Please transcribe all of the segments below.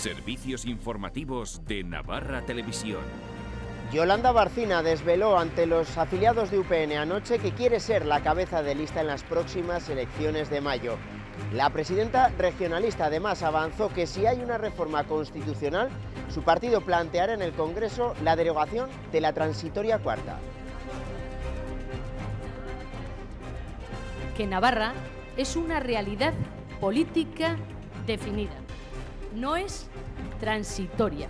Servicios informativos de Navarra Televisión. Yolanda Barcina desveló ante los afiliados de UPN anoche que quiere ser la cabeza de lista en las próximas elecciones de mayo. La presidenta regionalista además avanzó que si hay una reforma constitucional, su partido planteará en el Congreso la derogación de la transitoria cuarta. Que Navarra es una realidad política definida. No es transitoria.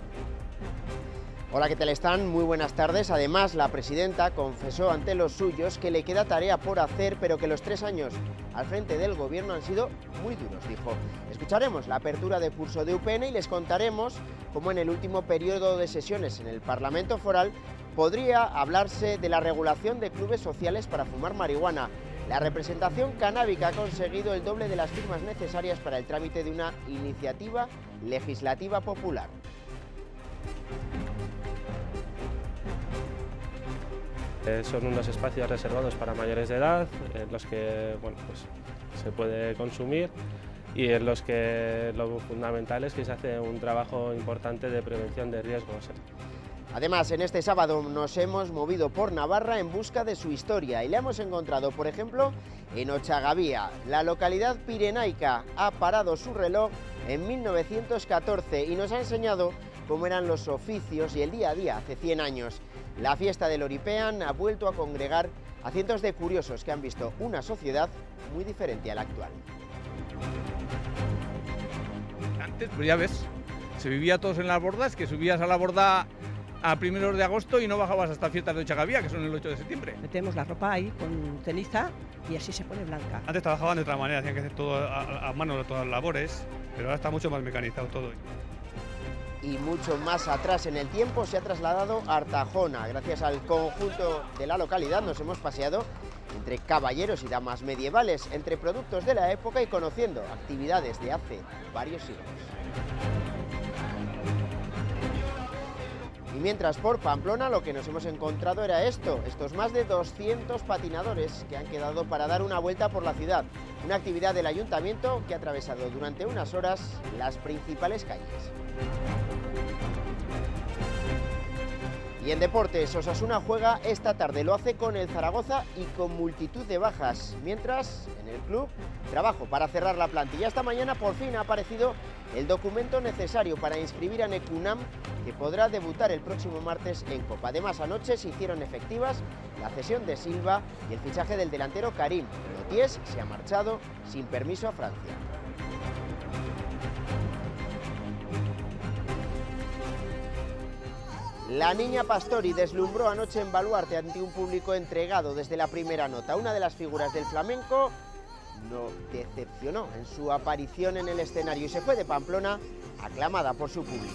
Hola, ¿qué tal están? Muy buenas tardes. Además, la presidenta confesó ante los suyos que le queda tarea por hacer, pero que los tres años al frente del gobierno han sido muy duros, dijo. Escucharemos la apertura de curso de UPN y les contaremos cómo en el último periodo de sesiones en el Parlamento Foral podría hablarse de la regulación de clubes sociales para fumar marihuana la representación canábica ha conseguido el doble de las firmas necesarias para el trámite de una iniciativa legislativa popular. Eh, son unos espacios reservados para mayores de edad, en los que bueno, pues, se puede consumir y en los que lo fundamental es que se hace un trabajo importante de prevención de riesgos. Eh. Además, en este sábado nos hemos movido por Navarra en busca de su historia y la hemos encontrado, por ejemplo, en Ochagavía. La localidad pirenaica ha parado su reloj en 1914 y nos ha enseñado cómo eran los oficios y el día a día hace 100 años. La fiesta del Oripean ha vuelto a congregar a cientos de curiosos que han visto una sociedad muy diferente a la actual. Antes, ya ves, se vivía todos en las bordas, que subías a la borda a primeros de agosto y no bajabas hasta fiestas de Ochagavía, que son el 8 de septiembre. Metemos la ropa ahí con ceniza y así se pone blanca. Antes trabajaban de otra manera, hacían que hacer todo a, a mano todas las labores, pero ahora está mucho más mecanizado todo. Y mucho más atrás en el tiempo se ha trasladado a Artajona. Gracias al conjunto de la localidad nos hemos paseado entre caballeros y damas medievales, entre productos de la época y conociendo actividades de hace varios siglos. Y mientras por Pamplona lo que nos hemos encontrado era esto, estos más de 200 patinadores que han quedado para dar una vuelta por la ciudad, una actividad del ayuntamiento que ha atravesado durante unas horas las principales calles. Y en deportes, Osasuna juega esta tarde, lo hace con el Zaragoza y con multitud de bajas. Mientras, en el club, trabajo para cerrar la plantilla. Esta mañana por fin ha aparecido el documento necesario para inscribir a Necunam, que podrá debutar el próximo martes en Copa. Además, anoche se hicieron efectivas la cesión de Silva y el fichaje del delantero Karim. Lotiés se ha marchado sin permiso a Francia. La niña Pastori deslumbró anoche en Baluarte ante un público entregado desde la primera nota. Una de las figuras del flamenco no decepcionó en su aparición en el escenario y se fue de Pamplona aclamada por su público.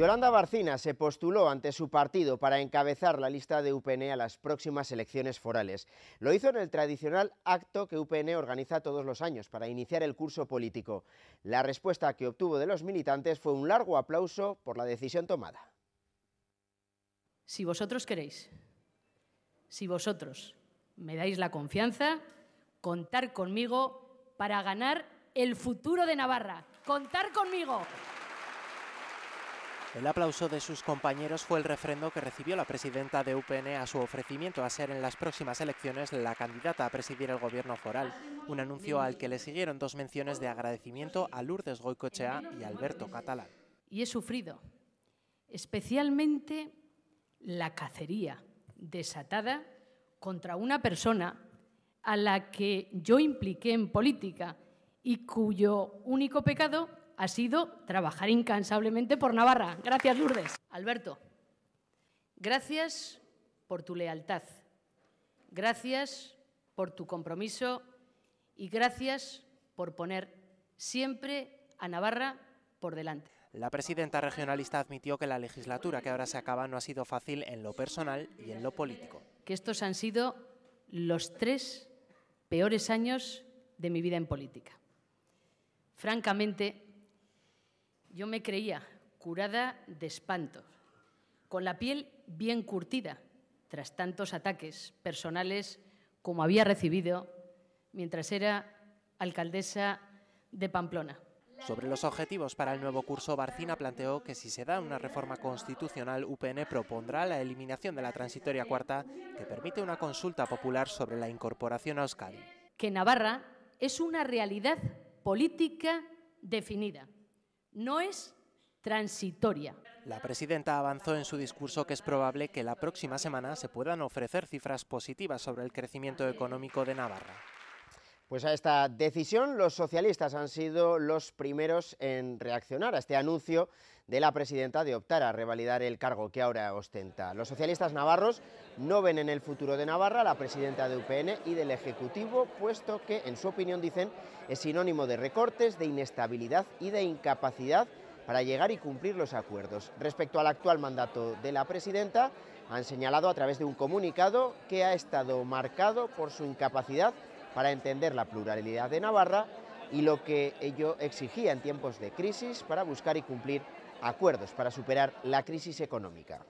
Yolanda Barcina se postuló ante su partido para encabezar la lista de UPN a las próximas elecciones forales. Lo hizo en el tradicional acto que UPN organiza todos los años para iniciar el curso político. La respuesta que obtuvo de los militantes fue un largo aplauso por la decisión tomada. Si vosotros queréis, si vosotros me dais la confianza, contar conmigo para ganar el futuro de Navarra. Contar conmigo. El aplauso de sus compañeros fue el refrendo que recibió la presidenta de UPN a su ofrecimiento a ser en las próximas elecciones la candidata a presidir el gobierno foral, un anuncio al que le siguieron dos menciones de agradecimiento a Lourdes Goicochea y Alberto Catalán. Y he sufrido, especialmente la cacería desatada contra una persona a la que yo impliqué en política y cuyo único pecado ha sido trabajar incansablemente por Navarra. Gracias, Lourdes. Alberto, gracias por tu lealtad, gracias por tu compromiso y gracias por poner siempre a Navarra por delante. La presidenta regionalista admitió que la legislatura que ahora se acaba no ha sido fácil en lo personal y en lo político. Que estos han sido los tres peores años de mi vida en política. Francamente, yo me creía curada de espanto, con la piel bien curtida tras tantos ataques personales como había recibido mientras era alcaldesa de Pamplona. Sobre los objetivos para el nuevo curso, Barcina planteó que si se da una reforma constitucional, UPN propondrá la eliminación de la transitoria cuarta, que permite una consulta popular sobre la incorporación a Euskadi. Que Navarra es una realidad política definida no es transitoria. La presidenta avanzó en su discurso que es probable que la próxima semana se puedan ofrecer cifras positivas sobre el crecimiento económico de Navarra. Pues a esta decisión los socialistas han sido los primeros en reaccionar a este anuncio de la presidenta de optar a revalidar el cargo que ahora ostenta. Los socialistas navarros no ven en el futuro de Navarra la presidenta de UPN y del Ejecutivo, puesto que, en su opinión, dicen, es sinónimo de recortes, de inestabilidad y de incapacidad para llegar y cumplir los acuerdos. Respecto al actual mandato de la presidenta, han señalado a través de un comunicado que ha estado marcado por su incapacidad para entender la pluralidad de Navarra y lo que ello exigía en tiempos de crisis para buscar y cumplir acuerdos para superar la crisis económica.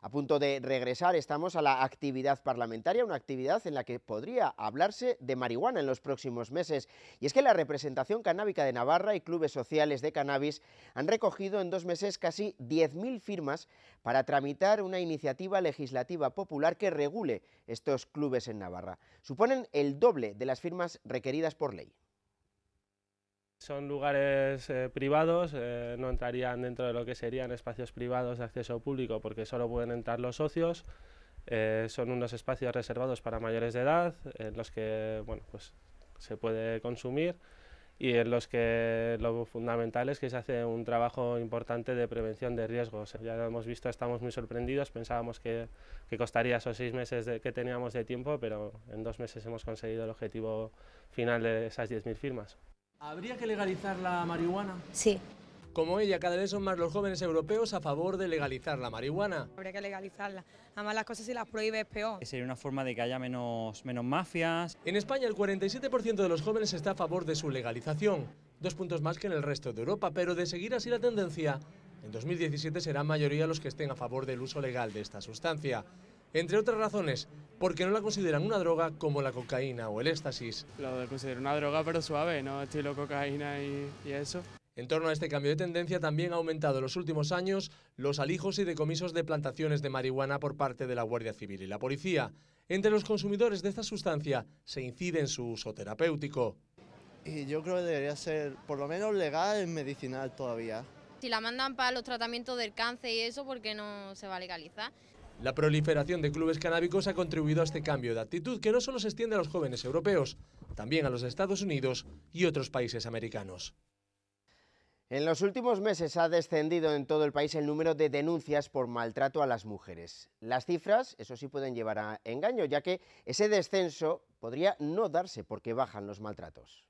A punto de regresar estamos a la actividad parlamentaria, una actividad en la que podría hablarse de marihuana en los próximos meses. Y es que la representación canábica de Navarra y clubes sociales de cannabis han recogido en dos meses casi 10.000 firmas para tramitar una iniciativa legislativa popular que regule estos clubes en Navarra. Suponen el doble de las firmas requeridas por ley. Son lugares eh, privados, eh, no entrarían dentro de lo que serían espacios privados de acceso público porque solo pueden entrar los socios. Eh, son unos espacios reservados para mayores de edad en los que bueno, pues, se puede consumir y en los que lo fundamental es que se hace un trabajo importante de prevención de riesgos. Ya lo hemos visto, estamos muy sorprendidos, pensábamos que, que costaría esos seis meses de, que teníamos de tiempo, pero en dos meses hemos conseguido el objetivo final de esas 10.000 firmas. ¿Habría que legalizar la marihuana? Sí. Como ella, cada vez son más los jóvenes europeos a favor de legalizar la marihuana. Habría que legalizarla. Además, las cosas si las prohíbe es peor. Sería una forma de que haya menos, menos mafias. En España, el 47% de los jóvenes está a favor de su legalización. Dos puntos más que en el resto de Europa, pero de seguir así la tendencia, en 2017 serán mayoría los que estén a favor del uso legal de esta sustancia entre otras razones, porque no la consideran una droga como la cocaína o el éxtasis. Lo considero una droga pero suave, no estilo cocaína y, eso. En torno a este cambio de tendencia también ha aumentado en los últimos años los alijos y decomisos de plantaciones de marihuana por parte de la Guardia Civil y la policía. Entre los consumidores de esta sustancia se incide en su uso terapéutico. Y yo creo que debería ser por lo menos legal en medicinal todavía. Si la mandan para los tratamientos del cáncer y eso, ¿por qué no se va a legalizar? La proliferación de clubes canábicos ha contribuido a este cambio de actitud que no solo se extiende a los jóvenes europeos, también a los Estados Unidos y otros países americanos. En los últimos meses ha descendido en todo el país el número de denuncias por maltrato a las mujeres. Las cifras, eso sí, pueden llevar a engaño, ya que ese descenso podría no darse porque bajan los maltratos.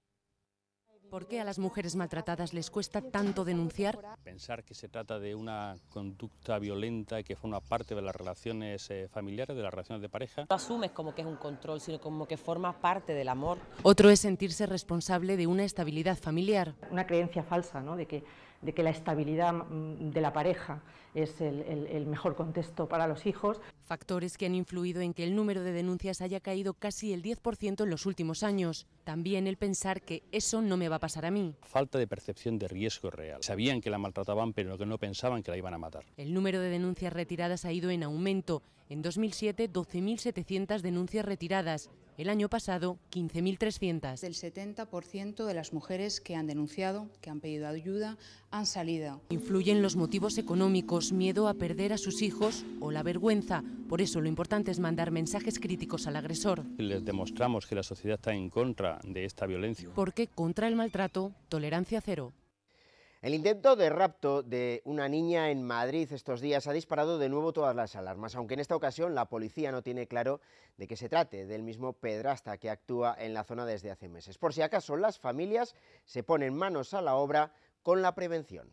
¿Por qué a las mujeres maltratadas les cuesta tanto denunciar? Pensar que se trata de una conducta violenta que forma parte de las relaciones eh, familiares, de las relaciones de pareja. No asumes como que es un control, sino como que forma parte del amor. Otro es sentirse responsable de una estabilidad familiar. Una creencia falsa, ¿no? De que, de que la estabilidad mm, de la pareja es el, el, el mejor contexto para los hijos. Factores que han influido en que el número de denuncias haya caído casi el 10% en los últimos años. También el pensar que eso no me va pasar a mí. Falta de percepción de riesgo real. Sabían que la maltrataban, pero que no pensaban que la iban a matar. El número de denuncias retiradas ha ido en aumento. En 2007, 12.700 denuncias retiradas. El año pasado, 15.300. El 70% de las mujeres que han denunciado, que han pedido ayuda, han salido. Influyen los motivos económicos, miedo a perder a sus hijos o la vergüenza. Por eso lo importante es mandar mensajes críticos al agresor. Les demostramos que la sociedad está en contra de esta violencia. Porque contra el maltrato, tolerancia cero. El intento de rapto de una niña en Madrid estos días ha disparado de nuevo todas las alarmas, aunque en esta ocasión la policía no tiene claro de qué se trate, del mismo pedrasta que actúa en la zona desde hace meses. Por si acaso, las familias se ponen manos a la obra con la prevención.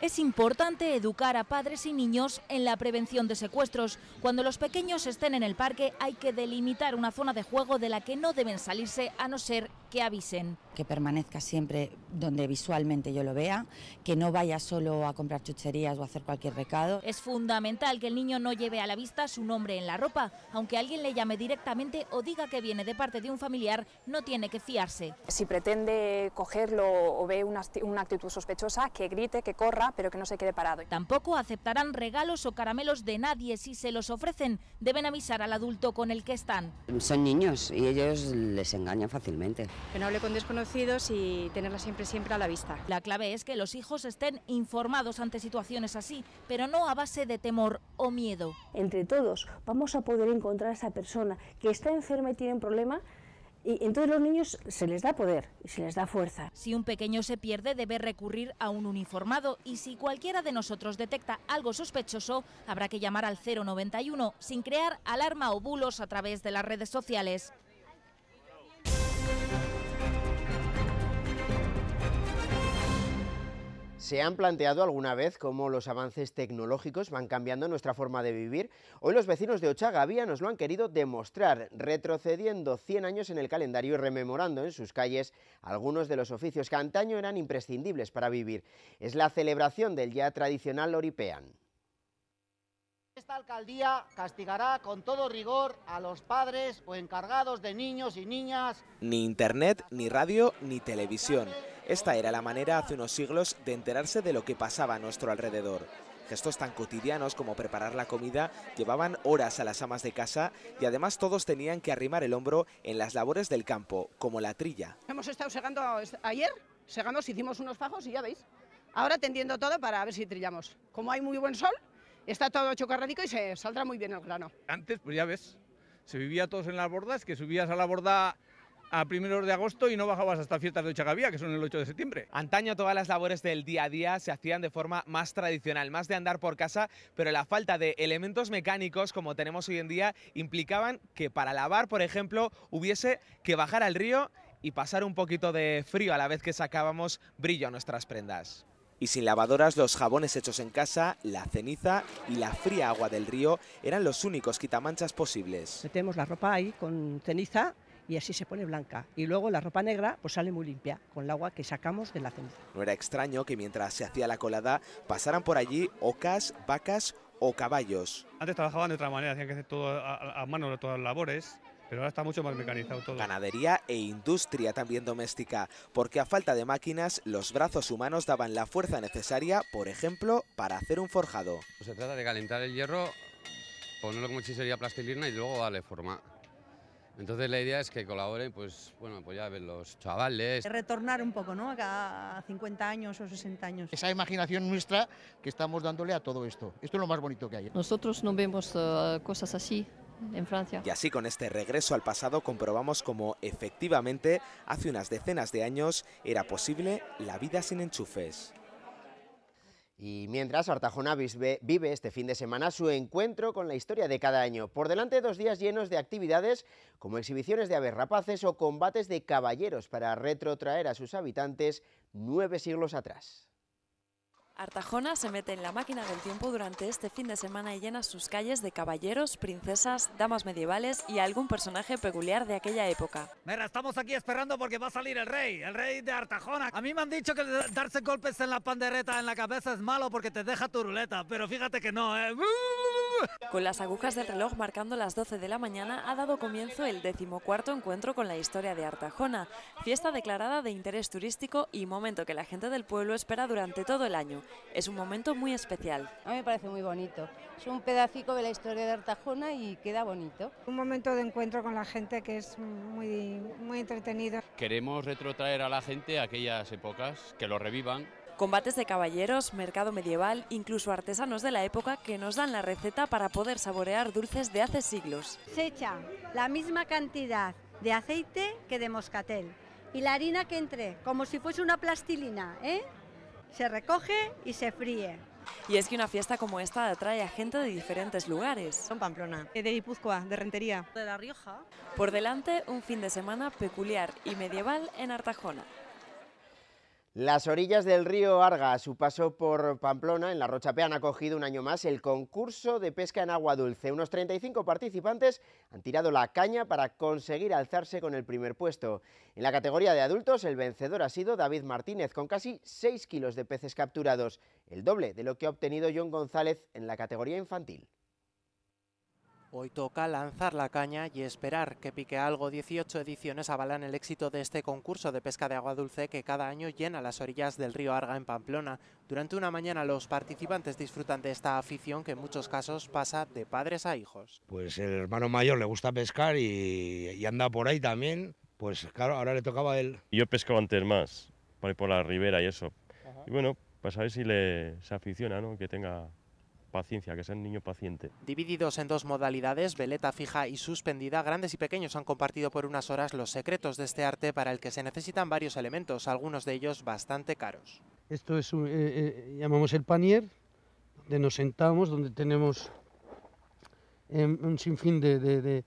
Es importante educar a padres y niños en la prevención de secuestros. Cuando los pequeños estén en el parque hay que delimitar una zona de juego de la que no deben salirse a no ser que avisen. Que permanezca siempre donde visualmente yo lo vea, que no vaya solo a comprar chucherías o hacer cualquier recado. Es fundamental que el niño no lleve a la vista su nombre en la ropa, aunque alguien le llame directamente o diga que viene de parte de un familiar, no tiene que fiarse. Si pretende cogerlo o ve una actitud sospechosa, que grite, que corra, pero que no se quede parado. Tampoco aceptarán regalos o caramelos de nadie si se los ofrecen. Deben avisar al adulto con el que están. Son niños y ellos les engañan fácilmente que no hable con desconocidos y tenerla siempre, siempre a la vista. La clave es que los hijos estén informados ante situaciones así, pero no a base de temor o miedo. Entre todos vamos a poder encontrar a esa persona que está enferma y tiene un problema. Y entonces los niños se les da poder y se les da fuerza. Si un pequeño se pierde, debe recurrir a un uniformado y si cualquiera de nosotros detecta algo sospechoso, habrá que llamar al 091 sin crear alarma o bulos a través de las redes sociales. ¿Se han planteado alguna vez cómo los avances tecnológicos van cambiando nuestra forma de vivir? Hoy los vecinos de Ochagavía nos lo han querido demostrar, retrocediendo 100 años en el calendario y rememorando en sus calles algunos de los oficios que antaño eran imprescindibles para vivir. Es la celebración del ya tradicional Oripean. Esta alcaldía castigará con todo rigor a los padres o encargados de niños y niñas. Ni internet, ni radio, ni televisión. Esta era la manera hace unos siglos de enterarse de lo que pasaba a nuestro alrededor. Gestos tan cotidianos como preparar la comida llevaban horas a las amas de casa y además todos tenían que arrimar el hombro en las labores del campo, como la trilla. Hemos estado segando ayer, segamos, hicimos unos fajos y ya veis. Ahora tendiendo todo para ver si trillamos. Como hay muy buen sol, está todo chocarradico y se saldrá muy bien el grano. Antes, pues ya ves, se vivía todos en las bordas, que subías a la borda a primeros de agosto y no bajabas hasta fiestas de Ochagavía, que son el 8 de septiembre. Antaño todas las labores del día a día se hacían de forma más tradicional, más de andar por casa, pero la falta de elementos mecánicos como tenemos hoy en día implicaban que para lavar, por ejemplo, hubiese que bajar al río y pasar un poquito de frío a la vez que sacábamos brillo a nuestras prendas. Y sin lavadoras, los jabones hechos en casa, la ceniza y la fría agua del río eran los únicos quitamanchas posibles. Metemos la ropa ahí con ceniza y así se pone blanca. Y luego la ropa negra pues sale muy limpia con el agua que sacamos de la ceniza. No era extraño que mientras se hacía la colada pasaran por allí ocas, vacas o caballos. Antes trabajaban de otra manera, hacían que hacer todo a, a mano todas las labores pero ahora está mucho más mecanizado todo. Ganadería e industria también doméstica, porque a falta de máquinas, los brazos humanos daban la fuerza necesaria, por ejemplo, para hacer un forjado. Pues se trata de calentar el hierro, ponerlo como si plastilina y luego darle forma. Entonces la idea es que colaboren, pues bueno, pues ya ven los chavales. Retornar un poco, ¿no? A 50 años o 60 años. Esa imaginación nuestra que estamos dándole a todo esto. Esto es lo más bonito que hay. Nosotros no vemos eh, cosas así, en Francia. Y así con este regreso al pasado comprobamos cómo efectivamente hace unas decenas de años era posible la vida sin enchufes. Y mientras Artajona vive este fin de semana su encuentro con la historia de cada año. Por delante dos días llenos de actividades como exhibiciones de aves rapaces o combates de caballeros para retrotraer a sus habitantes nueve siglos atrás. Artajona se mete en la máquina del tiempo durante este fin de semana y llena sus calles de caballeros, princesas, damas medievales y algún personaje peculiar de aquella época. Mira, estamos aquí esperando porque va a salir el rey, el rey de Artajona. A mí me han dicho que darse golpes en la pandereta en la cabeza es malo porque te deja tu ruleta, pero fíjate que no, ¿eh? Con las agujas del reloj marcando las 12 de la mañana ha dado comienzo el decimocuarto encuentro con la historia de Artajona, fiesta declarada de interés turístico y momento que la gente del pueblo espera durante todo el año. Es un momento muy especial. A mí me parece muy bonito. Es un pedacito de la historia de Artajona y queda bonito. Un momento de encuentro con la gente que es muy, muy entretenido. Queremos retrotraer a la gente a aquellas épocas, que lo revivan Combates de caballeros, mercado medieval, incluso artesanos de la época que nos dan la receta para poder saborear dulces de hace siglos. Se echa la misma cantidad de aceite que de moscatel y la harina que entre, como si fuese una plastilina, ¿eh? se recoge y se fríe. Y es que una fiesta como esta atrae a gente de diferentes lugares. Son Pamplona, eh, de Guipúzcoa, de Rentería, de La Rioja. Por delante, un fin de semana peculiar y medieval en Artajona. Las orillas del río Arga, a su paso por Pamplona, en la Rochapea, han acogido un año más el concurso de pesca en agua dulce. Unos 35 participantes han tirado la caña para conseguir alzarse con el primer puesto. En la categoría de adultos, el vencedor ha sido David Martínez, con casi 6 kilos de peces capturados, el doble de lo que ha obtenido John González en la categoría infantil. Hoy toca lanzar la caña y esperar que pique algo. 18 ediciones avalan el éxito de este concurso de pesca de agua dulce que cada año llena las orillas del río Arga en Pamplona. Durante una mañana los participantes disfrutan de esta afición que en muchos casos pasa de padres a hijos. Pues el hermano mayor le gusta pescar y, anda por ahí también. Pues claro, ahora le tocaba a él. Yo pescaba antes más, por, la ribera y eso. Y bueno, pues a ver si le, se aficiona, ¿no? Que tenga paciencia, que el niño paciente. Divididos en dos modalidades, veleta fija y suspendida, grandes y pequeños han compartido por unas horas los secretos de este arte para el que se necesitan varios elementos, algunos de ellos bastante caros. Esto es, eh, eh, llamamos el panier, donde nos sentamos, donde tenemos em, un sinfín de,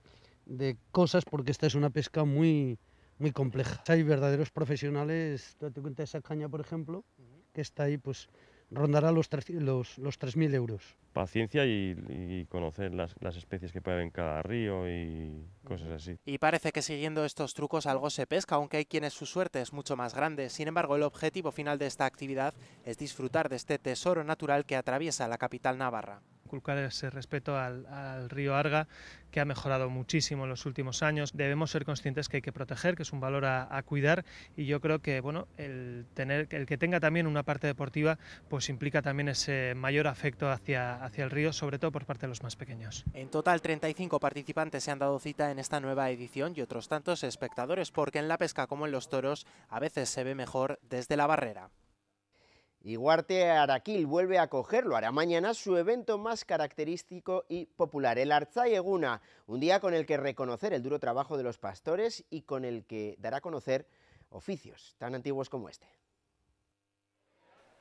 cosas, porque esta es una pesca muy, muy compleja. Hay verdaderos profesionales, date cuenta de esa caña, por ejemplo, que está ahí, pues rondará los 3.000 los, los euros. Paciencia y, conocer las, las, especies que puede haber en cada río y cosas así. Y parece que siguiendo estos trucos algo se pesca, aunque hay quienes su suerte es mucho más grande. Sin embargo, el objetivo final de esta actividad es disfrutar de este tesoro natural que atraviesa la capital navarra inculcar ese respeto al, río Arga, que ha mejorado muchísimo en los últimos años. Debemos ser conscientes que hay que proteger, que es un valor a, a, cuidar y yo creo que bueno, el, tener, el que tenga también una parte deportiva pues implica también ese mayor afecto hacia, hacia el río, sobre todo por parte de los más pequeños. En total, 35 participantes se han dado cita en esta nueva edición y otros tantos espectadores, porque en la pesca como en los toros a veces se ve mejor desde la barrera. Iguarte Araquil vuelve a cogerlo, hará mañana su evento más característico y popular, el Arzayeguna, un día con el que reconocer el duro trabajo de los pastores y con el que dará a conocer oficios tan antiguos como este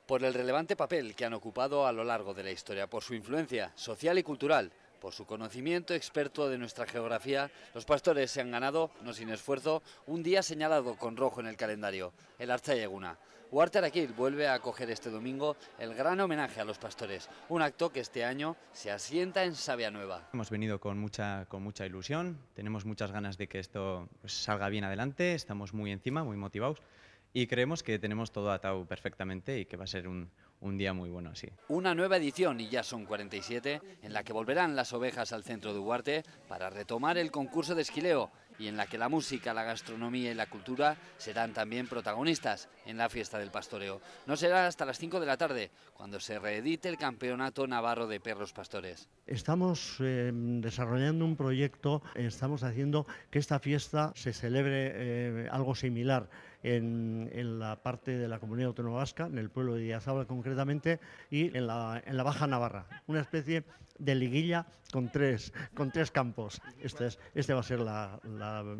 por el relevante papel que han ocupado a lo largo de la historia, por su influencia social y cultural, por su conocimiento experto de nuestra geografía, los pastores se han ganado, no sin esfuerzo, un día señalado con rojo en el calendario, el Arzayeguna. Huarte Araquil vuelve a acoger este domingo el gran homenaje a los pastores, un acto que este año se asienta en Sabia Nueva. Hemos venido con mucha, con mucha ilusión, tenemos muchas ganas de que esto salga bien adelante, estamos muy encima, muy motivados y creemos que tenemos todo atado perfectamente y que va a ser un, un día muy bueno así. Una nueva edición, y ya son 47, en la que volverán las ovejas al centro de Huarte para retomar el concurso de esquileo y en la que la música, la gastronomía y la cultura serán también protagonistas en la fiesta del pastoreo. No será hasta las 5 de la tarde, cuando se reedite el Campeonato Navarro de Perros Pastores. Estamos eh, desarrollando un proyecto, estamos haciendo que esta fiesta se celebre eh, algo similar en, la parte de la comunidad autónoma vasca, en el pueblo de Idiazábal concretamente, y en la, Baja Navarra. Una especie de liguilla con tres, con tres campos. Este, es, este va a ser la,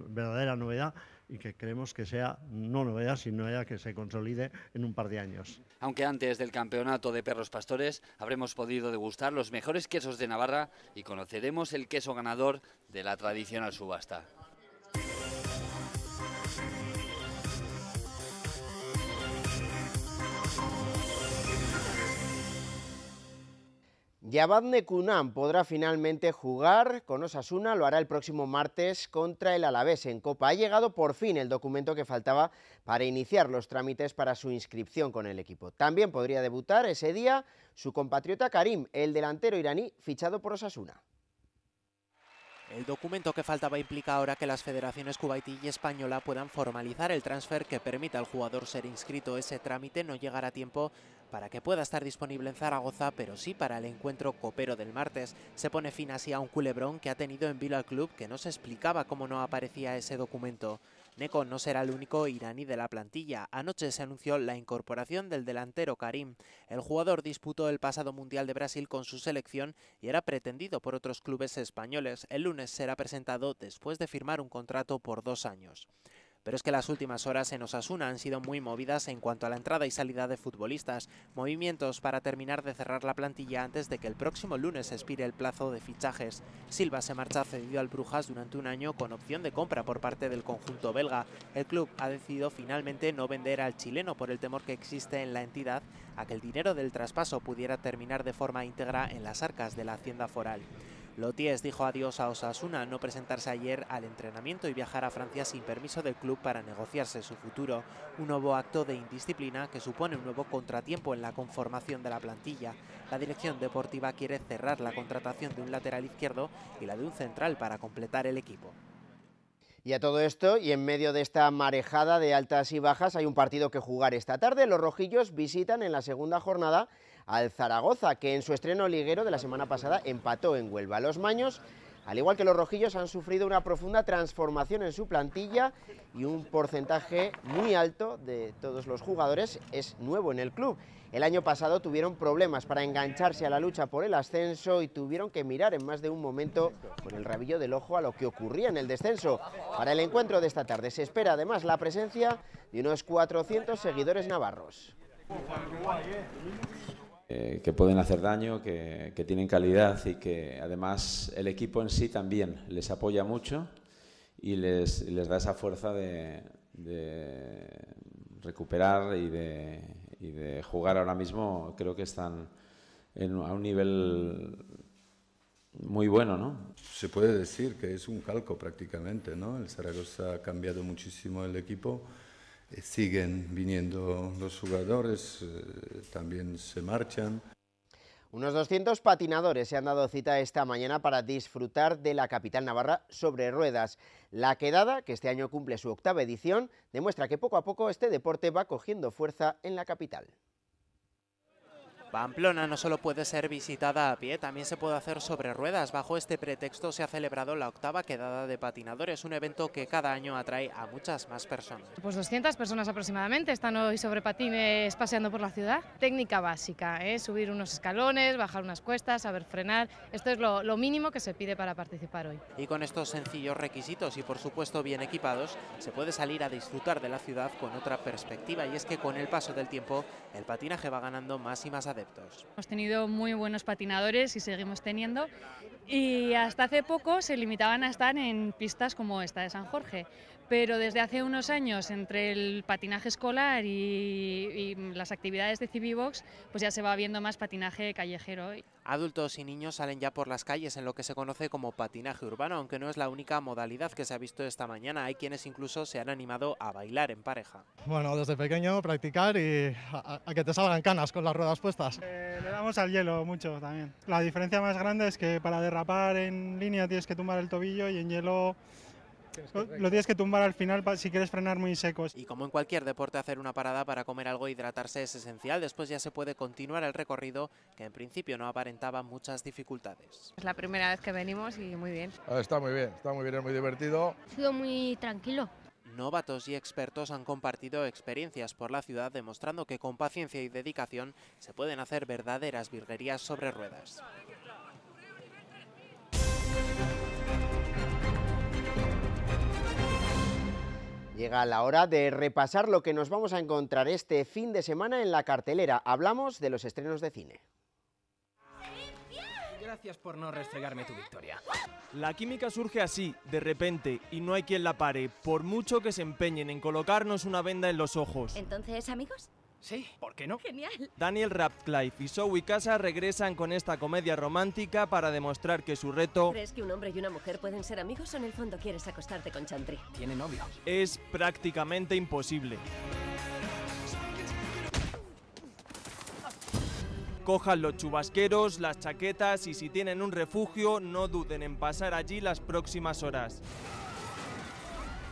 verdadera novedad y que creemos que sea no novedad, sino ya que se consolide en un par de años. Aunque antes del campeonato de perros pastores habremos podido degustar los mejores quesos de Navarra y conoceremos el queso ganador de la tradicional subasta. Yabadne Kunam podrá finalmente jugar con Osasuna, lo hará el próximo martes contra el Alavés en Copa. Ha llegado por fin el documento que faltaba para iniciar los trámites para su inscripción con el equipo. También podría debutar ese día su compatriota Karim, el delantero iraní fichado por Osasuna. El documento que faltaba implica ahora que las federaciones cubaití y española puedan formalizar el transfer que permita al jugador ser inscrito. Ese trámite no llegará a tiempo para que pueda estar disponible en Zaragoza, pero sí para el encuentro copero del martes. Se pone fin así a un culebrón que ha tenido en Vila club que no se explicaba cómo no aparecía ese documento. Neko no será el único iraní de la plantilla. Anoche se anunció la incorporación del delantero Karim. El jugador disputó el pasado Mundial de Brasil con su selección y era pretendido por otros clubes españoles. El lunes será presentado después de firmar un contrato por dos años. Pero es que las últimas horas en Osasuna han sido muy movidas en cuanto a la entrada y salida de futbolistas, movimientos para terminar de cerrar la plantilla antes de que el próximo lunes expire el plazo de fichajes. Silva se marcha cedido al Brujas durante un año con opción de compra por parte del conjunto belga. El club ha decidido finalmente no vender al chileno por el temor que existe en la entidad a que el dinero del traspaso pudiera terminar de forma íntegra en las arcas de la hacienda foral. Loties dijo adiós a Osasuna no presentarse ayer al entrenamiento y viajar a Francia sin permiso del club para negociarse su futuro, un nuevo acto de indisciplina que supone un nuevo contratiempo en la conformación de la plantilla. La dirección deportiva quiere cerrar la contratación de un lateral izquierdo y la de un central para completar el equipo. Y a todo esto, y en medio de esta marejada de altas y bajas, hay un partido que jugar esta tarde. Los rojillos visitan en la segunda jornada al Zaragoza, que en su estreno liguero de la semana pasada empató en Huelva. Los maños al igual que los rojillos han sufrido una profunda transformación en su plantilla y un porcentaje muy alto de todos los jugadores es nuevo en el club. El año pasado tuvieron problemas para engancharse a la lucha por el ascenso y tuvieron que mirar en más de un momento con el rabillo del ojo a lo que ocurría en el descenso. Para el encuentro de esta tarde se espera además la presencia de unos 400 seguidores navarros. Eh, que pueden hacer daño, que, que, tienen calidad y que además el equipo en sí también les apoya mucho y les, les da esa fuerza de, de recuperar y de, y de, jugar ahora mismo. Creo que están en, a un nivel muy bueno, ¿no? Se puede decir que es un calco prácticamente, ¿no? El Zaragoza ha cambiado muchísimo el equipo eh, siguen viniendo los jugadores, eh, también se marchan. Unos 200 patinadores se han dado cita esta mañana para disfrutar de la capital navarra sobre ruedas. La quedada, que este año cumple su octava edición, demuestra que poco a poco este deporte va cogiendo fuerza en la capital. Pamplona no solo puede ser visitada a pie, también se puede hacer sobre ruedas. Bajo este pretexto se ha celebrado la octava quedada de patinadores, un evento que cada año atrae a muchas más personas. Pues 200 personas aproximadamente están hoy sobre patines paseando por la ciudad. Técnica básica, ¿eh? subir unos escalones, bajar unas cuestas, saber frenar. Esto es lo, lo mínimo que se pide para participar hoy. Y con estos sencillos requisitos y por supuesto bien equipados, se puede salir a disfrutar de la ciudad con otra perspectiva. Y es que con el paso del tiempo, el patinaje va ganando más y más adelante Hemos tenido muy buenos patinadores y seguimos teniendo y hasta hace poco se limitaban a estar en pistas como esta de San Jorge, pero desde hace unos años entre el patinaje escolar y, las actividades de Civivox, pues ya se va viendo más patinaje callejero. Adultos y niños salen ya por las calles en lo que se conoce como patinaje urbano, aunque no es la única modalidad que se ha visto esta mañana. Hay quienes incluso se han animado a bailar en pareja. Bueno, desde pequeño practicar y a, que te salgan canas con las ruedas puestas. Eh, le damos al hielo mucho también. La diferencia más grande es que para derrapar en línea tienes que tumbar el tobillo y en hielo los días lo, tienes que tumbar al final si quieres frenar muy secos. Y como en cualquier deporte, hacer una parada para comer algo e hidratarse es esencial. Después ya se puede continuar el recorrido, que en principio no aparentaba muchas dificultades. Es la primera vez que venimos y muy bien. Ah, está muy bien, está muy bien, es muy divertido. Ha sido muy tranquilo. Novatos y expertos han compartido experiencias por la ciudad demostrando que con paciencia y dedicación se pueden hacer verdaderas virguerías sobre ruedas. Llega la hora de repasar lo que nos vamos a encontrar este fin de semana en la cartelera. Hablamos de los estrenos de cine. Gracias por no restregarme tu victoria. La química surge así, de repente, y no hay quien la pare, por mucho que se empeñen en colocarnos una venda en los ojos. Entonces, amigos, Sí, ¿por qué no? Genial. Daniel Radcliffe y Zoe Casa regresan con esta comedia romántica para demostrar que su reto... ¿Crees que un hombre y una mujer pueden ser amigos o en el fondo quieres acostarte con Chantry? Tiene novio. Es prácticamente imposible. Cojan los chubasqueros, las chaquetas y si tienen un refugio, no duden en pasar allí las próximas horas.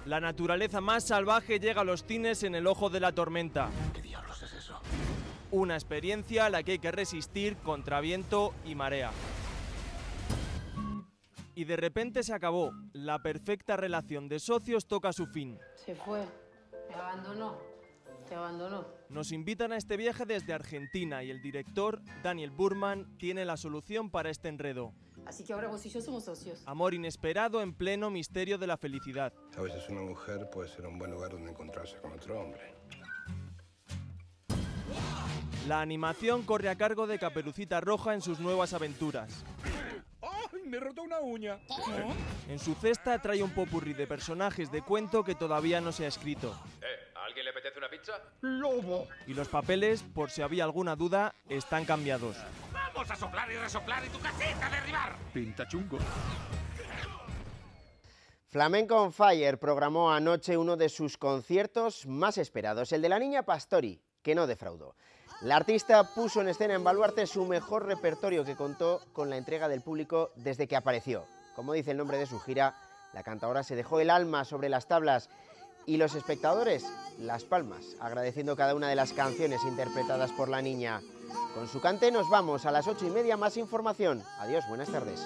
La naturaleza más salvaje llega a los cines en el ojo de la tormenta. Una experiencia a la que hay que resistir contra viento y marea. Y de repente se acabó. La perfecta relación de socios toca su fin. Se fue, Te abandonó, te abandonó. Nos invitan a este viaje desde Argentina y el director, Daniel Burman, tiene la solución para este enredo. Así que ahora vos y yo somos socios. Amor inesperado en pleno misterio de la felicidad. A veces una mujer puede ser un buen lugar donde encontrarse con otro hombre. La animación corre a cargo de Caperucita Roja en sus nuevas aventuras. ¡Ay, me una uña! En su cesta trae un popurrí de personajes de cuento que todavía no se ha escrito. Eh, ¿A alguien le apetece una pizza? ¡Lobo! Y los papeles, por si había alguna duda, están cambiados. ¡Vamos a soplar y resoplar y tu casita derribar! Pinta chungo. Flamenco Fire programó anoche uno de sus conciertos más esperados, el de la niña Pastori, que no defraudó. La artista puso en escena en Baluarte su mejor repertorio que contó con la entrega del público desde que apareció. Como dice el nombre de su gira, la cantadora se dejó el alma sobre las tablas y los espectadores las palmas, agradeciendo cada una de las canciones interpretadas por la niña. Con su cante nos vamos a las ocho y media, más información. Adiós, buenas tardes.